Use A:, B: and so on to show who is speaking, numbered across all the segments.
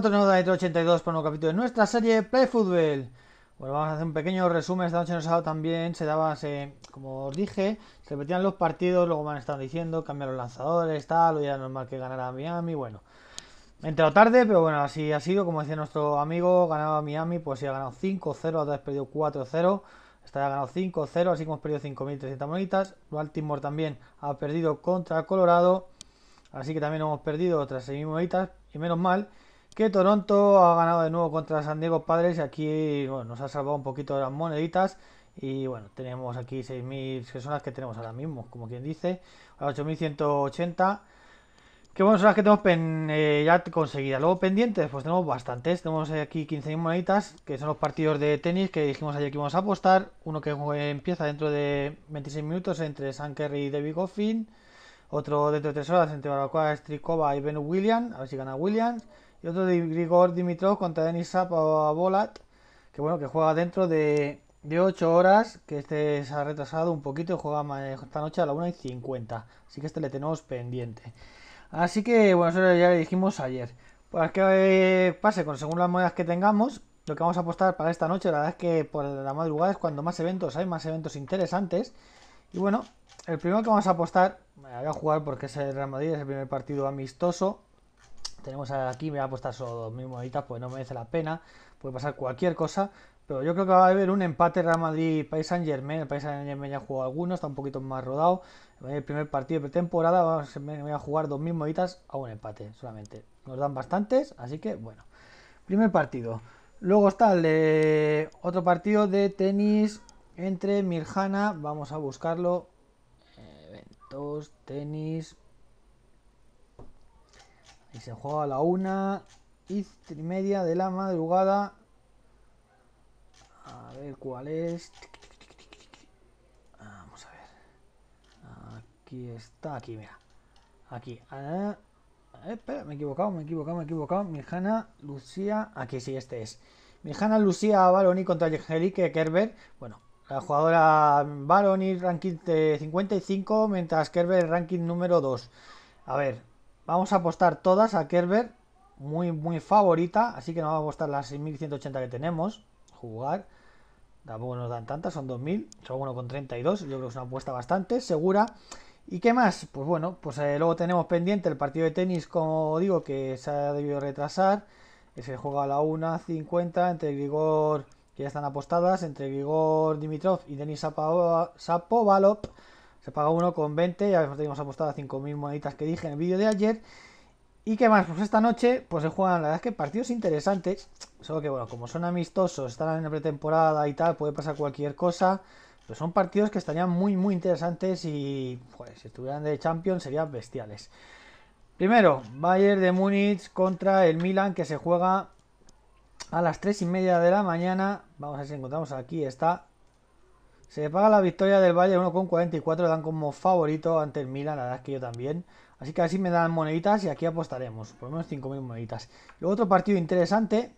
A: otro de 82 e e para un capítulo de nuestra serie Play Football. Bueno, vamos a hacer un pequeño resumen. Esta noche en el sábado también, se daba, se, como os dije, se repetían los partidos, luego me han estado diciendo, cambiar los lanzadores, tal, o ya normal que ganara Miami, bueno. Entrado tarde, pero bueno, así ha sido, como decía nuestro amigo, ganaba Miami, pues si ha ganado 5-0, ha perdido 4-0. Esta ha ganado 5-0, así como hemos perdido 5.300 monitas. Baltimore también ha perdido contra Colorado. Así que también hemos perdido otras 6.000 moneditas Y menos mal que Toronto ha ganado de nuevo contra San Diego Padres y aquí bueno, nos ha salvado un poquito las moneditas. Y bueno, tenemos aquí 6.000 personas que tenemos ahora mismo, como quien dice, a 8.180. Que bueno, son las que tenemos eh, ya conseguidas. Luego pendientes, pues tenemos bastantes. Tenemos aquí 15.000 moneditas, que son los partidos de tenis que dijimos ayer que íbamos a apostar. Uno que empieza dentro de 26 minutos entre San Kerry y David Goffin. Otro dentro de 3 horas entre Baracoa, Strikova y Ben William A ver si gana Williams y otro de Grigor Dimitrov contra Denis Bolat, que bueno, que juega dentro de, de 8 horas, que este se ha retrasado un poquito y juega eh, esta noche a la 1 y 50, así que este le tenemos pendiente. Así que bueno, eso ya le dijimos ayer. Pues que eh, pase con según las monedas que tengamos, lo que vamos a apostar para esta noche, la verdad es que por la madrugada es cuando más eventos hay, más eventos interesantes. Y bueno, el primero que vamos a apostar, voy a jugar porque es el Real Madrid, es el primer partido amistoso tenemos aquí, me voy a apostar pues solo dos mil moneditas, pues no merece la pena. Puede pasar cualquier cosa. Pero yo creo que va a haber un empate Real Madrid-Paris Saint Germain. El Paris Saint ya jugó algunos, está un poquito más rodado. Eh, el primer partido de pretemporada vamos, voy a jugar mil moneditas a un empate solamente. Nos dan bastantes, así que bueno. Primer partido. Luego está el de otro partido de tenis entre Mirjana. Vamos a buscarlo. Eventos, tenis se juega a la una y media de la madrugada. A ver cuál es. Vamos a ver. Aquí está, aquí, mira. Aquí. espera, me he equivocado, me he equivocado, me he equivocado. Mirjana, Lucía. Aquí sí, este es. Mirjana, Lucía, Baroni contra que Kerber. Bueno, la jugadora Baroni, ranking de 55, mientras Kerber, ranking número 2. A ver, Vamos a apostar todas a Kerber, muy, muy favorita, así que nos vamos a apostar las 6.180 que tenemos. Jugar, tampoco nos dan tantas, son 2.000, son uno con 32, yo creo que es una apuesta bastante segura. ¿Y qué más? Pues bueno, pues eh, luego tenemos pendiente el partido de tenis, como digo, que se ha debido retrasar. Se juega a la 1.50 entre Grigor, que ya están apostadas, entre Grigor Dimitrov y Denis Sapovalov se paga uno con 20, ya teníamos apostado a 5.000 moneditas que dije en el vídeo de ayer. ¿Y qué más? Pues esta noche pues se juegan, la verdad es que partidos interesantes, solo que bueno, como son amistosos, están en la pretemporada y tal, puede pasar cualquier cosa, pero pues son partidos que estarían muy muy interesantes y pues si estuvieran de Champions serían bestiales. Primero, Bayern de Múnich contra el Milan que se juega a las 3 y media de la mañana. Vamos a ver si encontramos aquí, está se paga la victoria del Valle 1,44, le dan como favorito ante el Milan, la verdad es que yo también. Así que así me dan moneditas y aquí apostaremos, por lo menos 5.000 moneditas. Luego otro partido interesante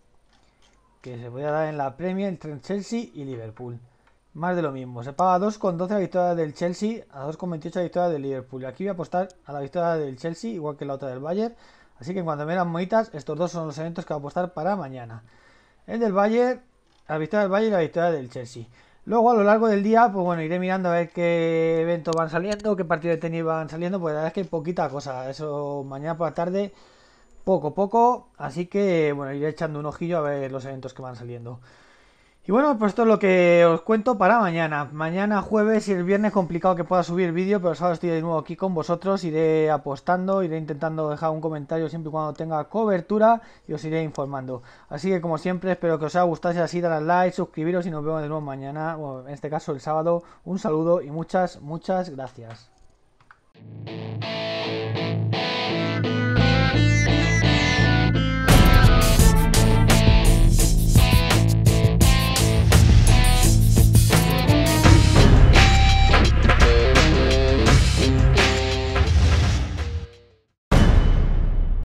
A: que se voy a dar en la Premier entre Chelsea y Liverpool. Más de lo mismo, se paga 2,12 la victoria del Chelsea, a 2,28 la victoria del Liverpool. Aquí voy a apostar a la victoria del Chelsea, igual que la otra del Bayern. Así que cuando cuanto me dan moneditas, estos dos son los eventos que voy a apostar para mañana. El del Bayern, la victoria del Bayern y la victoria del Chelsea. Luego a lo largo del día, pues bueno, iré mirando a ver qué eventos van saliendo, qué partidos de tenis van saliendo, pues la verdad es que poquita cosa, eso mañana por la tarde, poco a poco, así que bueno, iré echando un ojillo a ver los eventos que van saliendo. Y bueno, pues esto es lo que os cuento para mañana. Mañana jueves y el viernes complicado que pueda subir vídeo, pero el sábado estoy de nuevo aquí con vosotros. Iré apostando, iré intentando dejar un comentario siempre y cuando tenga cobertura y os iré informando. Así que como siempre, espero que os haya gustado. Si así, dadle like, suscribiros y nos vemos de nuevo mañana, o en este caso el sábado. Un saludo y muchas, muchas gracias.